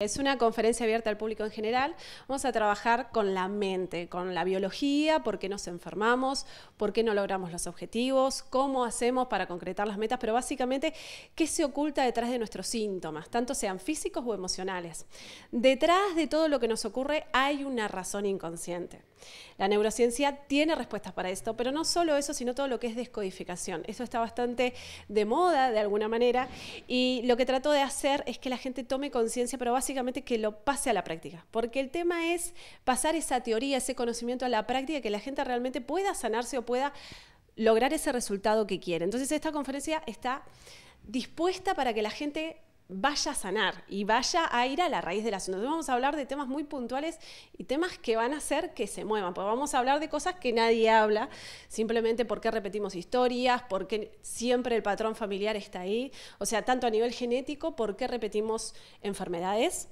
Es una conferencia abierta al público en general. Vamos a trabajar con la mente, con la biología, por qué nos enfermamos, por qué no logramos los objetivos, cómo hacemos para concretar las metas, pero básicamente qué se oculta detrás de nuestros síntomas, tanto sean físicos o emocionales. Detrás de todo lo que nos ocurre hay una razón inconsciente. La neurociencia tiene respuestas para esto, pero no solo eso, sino todo lo que es descodificación. Eso está bastante de moda de alguna manera y lo que trato de hacer es que la gente tome conciencia, pero básicamente que lo pase a la práctica, porque el tema es pasar esa teoría, ese conocimiento a la práctica, que la gente realmente pueda sanarse o pueda lograr ese resultado que quiere. Entonces esta conferencia está dispuesta para que la gente vaya a sanar y vaya a ir a la raíz de las Entonces vamos a hablar de temas muy puntuales y temas que van a hacer que se muevan, porque vamos a hablar de cosas que nadie habla, simplemente porque repetimos historias, porque siempre el patrón familiar está ahí, o sea, tanto a nivel genético, porque repetimos enfermedades,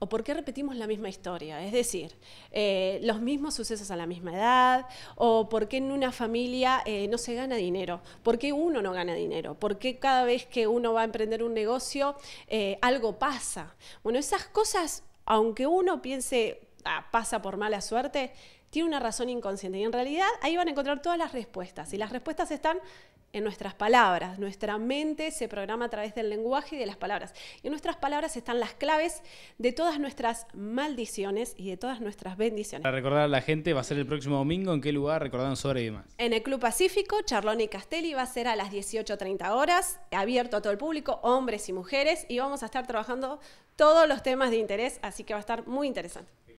o por qué repetimos la misma historia, es decir, eh, los mismos sucesos a la misma edad, o por qué en una familia eh, no se gana dinero, por qué uno no gana dinero, por qué cada vez que uno va a emprender un negocio eh, algo pasa. Bueno, esas cosas, aunque uno piense Ah, pasa por mala suerte, tiene una razón inconsciente. Y en realidad ahí van a encontrar todas las respuestas. Y las respuestas están en nuestras palabras. Nuestra mente se programa a través del lenguaje y de las palabras. Y en nuestras palabras están las claves de todas nuestras maldiciones y de todas nuestras bendiciones. Para recordar a la gente, va a ser el próximo domingo. ¿En qué lugar recordan sobre y demás? En el Club Pacífico, Charlón y Castelli va a ser a las 18.30 horas, abierto a todo el público, hombres y mujeres, y vamos a estar trabajando todos los temas de interés, así que va a estar muy interesante.